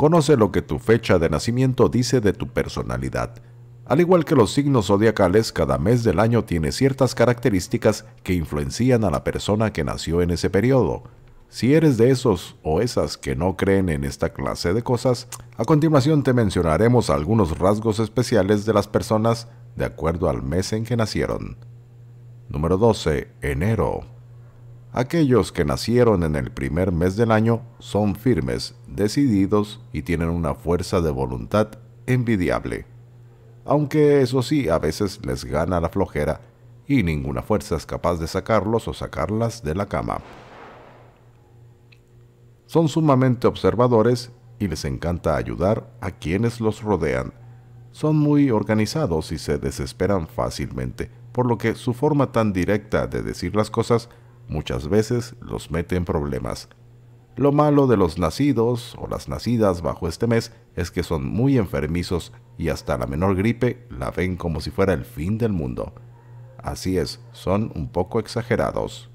Conoce lo que tu fecha de nacimiento dice de tu personalidad. Al igual que los signos zodiacales, cada mes del año tiene ciertas características que influencian a la persona que nació en ese periodo. Si eres de esos o esas que no creen en esta clase de cosas, a continuación te mencionaremos algunos rasgos especiales de las personas de acuerdo al mes en que nacieron. Número 12. Enero. Aquellos que nacieron en el primer mes del año son firmes, decididos y tienen una fuerza de voluntad envidiable. Aunque eso sí, a veces les gana la flojera y ninguna fuerza es capaz de sacarlos o sacarlas de la cama. Son sumamente observadores y les encanta ayudar a quienes los rodean. Son muy organizados y se desesperan fácilmente, por lo que su forma tan directa de decir las cosas muchas veces los mete en problemas. Lo malo de los nacidos o las nacidas bajo este mes es que son muy enfermizos y hasta la menor gripe la ven como si fuera el fin del mundo. Así es, son un poco exagerados.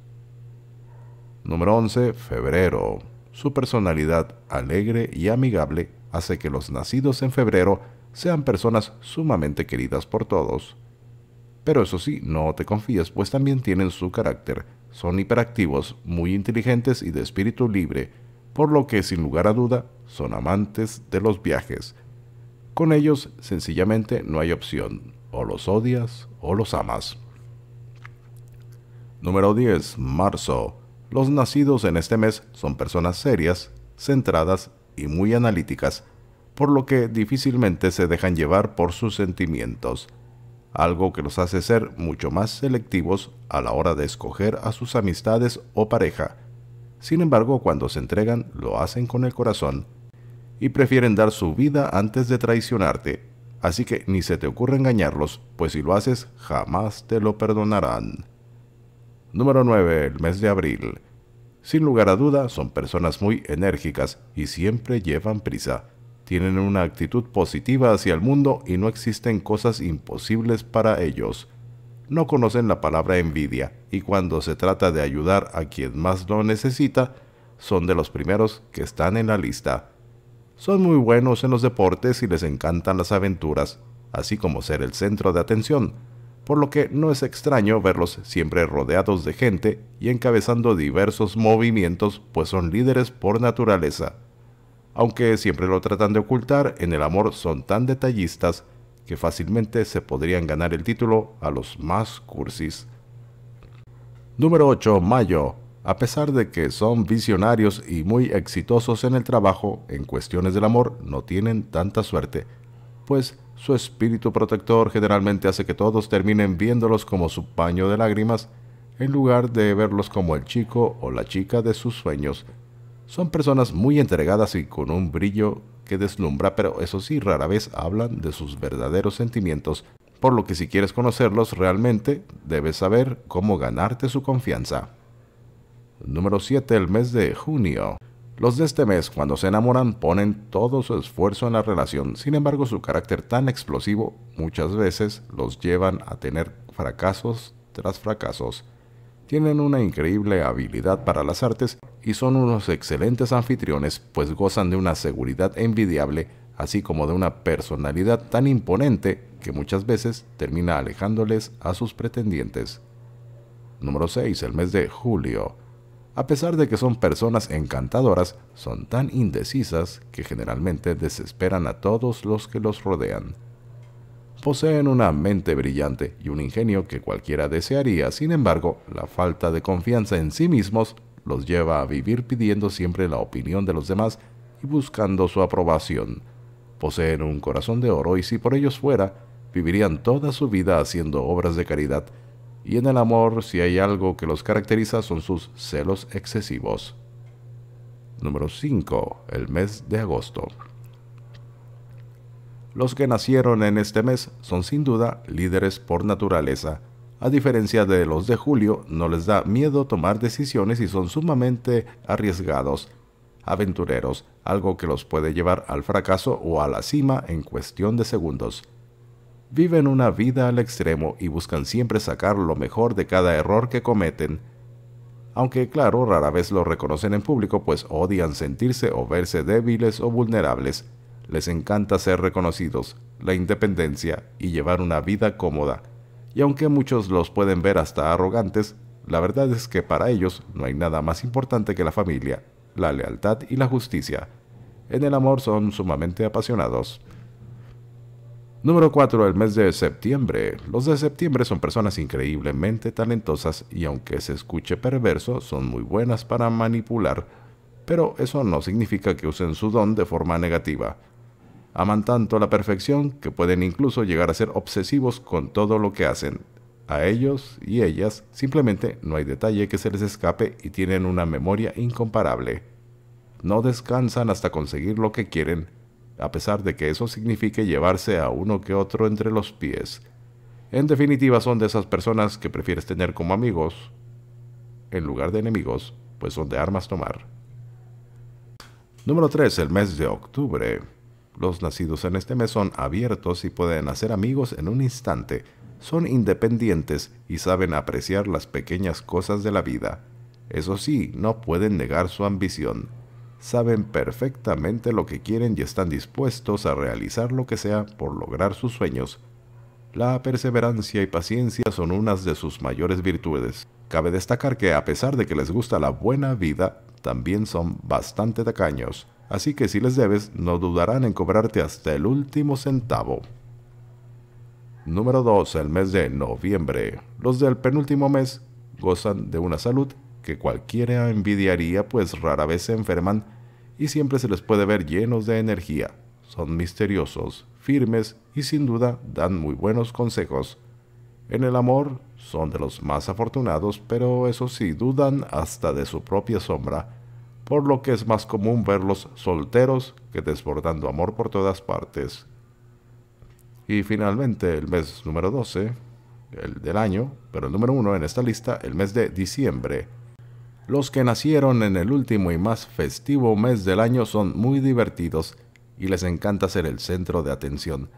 Número 11. Febrero. Su personalidad alegre y amigable hace que los nacidos en febrero sean personas sumamente queridas por todos. Pero eso sí, no te confíes, pues también tienen su carácter son hiperactivos, muy inteligentes y de espíritu libre, por lo que sin lugar a duda son amantes de los viajes. Con ellos sencillamente no hay opción, o los odias o los amas. Número 10. Marzo. Los nacidos en este mes son personas serias, centradas y muy analíticas, por lo que difícilmente se dejan llevar por sus sentimientos algo que los hace ser mucho más selectivos a la hora de escoger a sus amistades o pareja. Sin embargo, cuando se entregan, lo hacen con el corazón y prefieren dar su vida antes de traicionarte. Así que ni se te ocurre engañarlos, pues si lo haces, jamás te lo perdonarán. Número 9. El mes de abril. Sin lugar a duda, son personas muy enérgicas y siempre llevan prisa tienen una actitud positiva hacia el mundo y no existen cosas imposibles para ellos. No conocen la palabra envidia y cuando se trata de ayudar a quien más lo necesita, son de los primeros que están en la lista. Son muy buenos en los deportes y les encantan las aventuras, así como ser el centro de atención, por lo que no es extraño verlos siempre rodeados de gente y encabezando diversos movimientos, pues son líderes por naturaleza aunque siempre lo tratan de ocultar, en el amor son tan detallistas que fácilmente se podrían ganar el título a los más cursis. Número 8. Mayo. A pesar de que son visionarios y muy exitosos en el trabajo, en cuestiones del amor no tienen tanta suerte, pues su espíritu protector generalmente hace que todos terminen viéndolos como su paño de lágrimas en lugar de verlos como el chico o la chica de sus sueños son personas muy entregadas y con un brillo que deslumbra, pero eso sí, rara vez hablan de sus verdaderos sentimientos, por lo que si quieres conocerlos realmente, debes saber cómo ganarte su confianza. Número 7. El mes de junio. Los de este mes, cuando se enamoran, ponen todo su esfuerzo en la relación, sin embargo su carácter tan explosivo muchas veces los llevan a tener fracasos tras fracasos. Tienen una increíble habilidad para las artes y son unos excelentes anfitriones, pues gozan de una seguridad envidiable, así como de una personalidad tan imponente que muchas veces termina alejándoles a sus pretendientes. Número 6. El mes de julio. A pesar de que son personas encantadoras, son tan indecisas que generalmente desesperan a todos los que los rodean. Poseen una mente brillante y un ingenio que cualquiera desearía, sin embargo, la falta de confianza en sí mismos los lleva a vivir pidiendo siempre la opinión de los demás y buscando su aprobación. Poseen un corazón de oro y si por ellos fuera, vivirían toda su vida haciendo obras de caridad. Y en el amor, si hay algo que los caracteriza, son sus celos excesivos. Número 5. El mes de agosto. Los que nacieron en este mes son sin duda líderes por naturaleza. A diferencia de los de Julio, no les da miedo tomar decisiones y son sumamente arriesgados, aventureros, algo que los puede llevar al fracaso o a la cima en cuestión de segundos. Viven una vida al extremo y buscan siempre sacar lo mejor de cada error que cometen, aunque claro, rara vez lo reconocen en público, pues odian sentirse o verse débiles o vulnerables. Les encanta ser reconocidos, la independencia y llevar una vida cómoda y aunque muchos los pueden ver hasta arrogantes, la verdad es que para ellos no hay nada más importante que la familia, la lealtad y la justicia. En el amor son sumamente apasionados. Número 4. El mes de septiembre. Los de septiembre son personas increíblemente talentosas y aunque se escuche perverso, son muy buenas para manipular, pero eso no significa que usen su don de forma negativa. Aman tanto la perfección que pueden incluso llegar a ser obsesivos con todo lo que hacen. A ellos y ellas simplemente no hay detalle que se les escape y tienen una memoria incomparable. No descansan hasta conseguir lo que quieren, a pesar de que eso signifique llevarse a uno que otro entre los pies. En definitiva son de esas personas que prefieres tener como amigos en lugar de enemigos, pues son de armas tomar. Número 3. El mes de octubre. Los nacidos en este mes son abiertos y pueden hacer amigos en un instante. Son independientes y saben apreciar las pequeñas cosas de la vida. Eso sí, no pueden negar su ambición. Saben perfectamente lo que quieren y están dispuestos a realizar lo que sea por lograr sus sueños. La perseverancia y paciencia son unas de sus mayores virtudes. Cabe destacar que a pesar de que les gusta la buena vida, también son bastante tacaños así que si les debes no dudarán en cobrarte hasta el último centavo. Número 2. El mes de noviembre. Los del penúltimo mes gozan de una salud que cualquiera envidiaría pues rara vez se enferman y siempre se les puede ver llenos de energía. Son misteriosos, firmes y sin duda dan muy buenos consejos. En el amor son de los más afortunados, pero eso sí, dudan hasta de su propia sombra por lo que es más común verlos solteros que desbordando amor por todas partes. Y finalmente el mes número 12, el del año, pero el número 1 en esta lista, el mes de diciembre. Los que nacieron en el último y más festivo mes del año son muy divertidos y les encanta ser el centro de atención.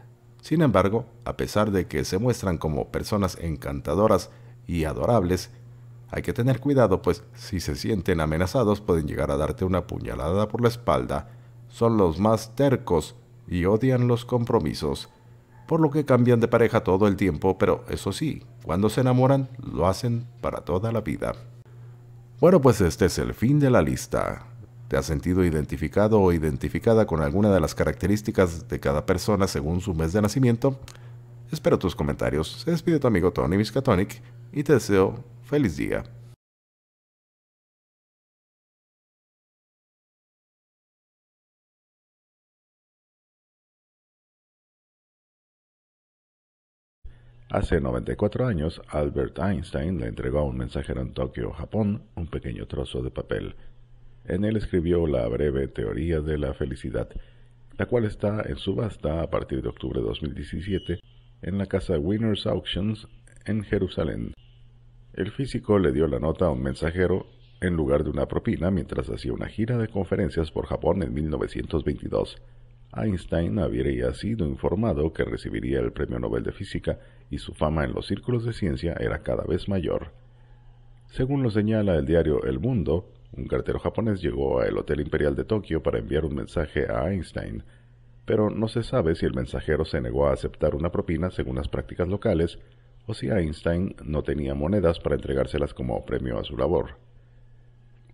Sin embargo, a pesar de que se muestran como personas encantadoras y adorables, hay que tener cuidado, pues si se sienten amenazados pueden llegar a darte una puñalada por la espalda. Son los más tercos y odian los compromisos, por lo que cambian de pareja todo el tiempo, pero eso sí, cuando se enamoran lo hacen para toda la vida. Bueno, pues este es el fin de la lista. ¿Te has sentido identificado o identificada con alguna de las características de cada persona según su mes de nacimiento? Espero tus comentarios. Se despide tu amigo Tony Miskatonic y te deseo Feliz día. Hace 94 años, Albert Einstein le entregó a un mensajero en Tokio, Japón, un pequeño trozo de papel. En él escribió la breve Teoría de la Felicidad, la cual está en subasta a partir de octubre de 2017 en la casa Winners Auctions en Jerusalén. El físico le dio la nota a un mensajero en lugar de una propina mientras hacía una gira de conferencias por Japón en 1922. Einstein ya sido informado que recibiría el Premio Nobel de Física y su fama en los círculos de ciencia era cada vez mayor. Según lo señala el diario El Mundo, un cartero japonés llegó al Hotel Imperial de Tokio para enviar un mensaje a Einstein, pero no se sabe si el mensajero se negó a aceptar una propina según las prácticas locales o si Einstein no tenía monedas para entregárselas como premio a su labor.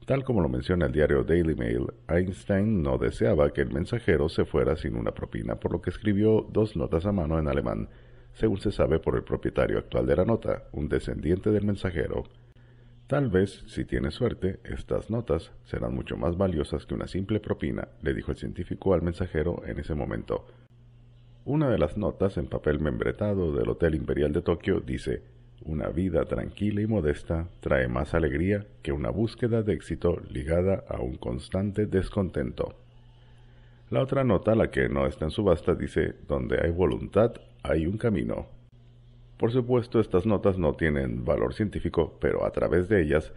Tal como lo menciona el diario Daily Mail, Einstein no deseaba que el mensajero se fuera sin una propina, por lo que escribió dos notas a mano en alemán, según se sabe por el propietario actual de la nota, un descendiente del mensajero. Tal vez, si tiene suerte, estas notas serán mucho más valiosas que una simple propina, le dijo el científico al mensajero en ese momento. Una de las notas en papel membretado del Hotel Imperial de Tokio dice, una vida tranquila y modesta trae más alegría que una búsqueda de éxito ligada a un constante descontento. La otra nota, la que no está en subasta, dice, donde hay voluntad, hay un camino. Por supuesto, estas notas no tienen valor científico, pero a través de ellas,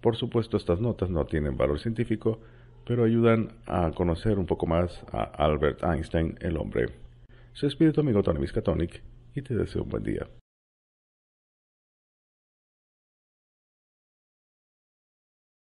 por supuesto, estas notas no tienen valor científico, pero ayudan a conocer un poco más a Albert Einstein, el hombre σε σπίτι του αμυγό του Ανεμής Κατώνικ, είτε σε ομπαντία.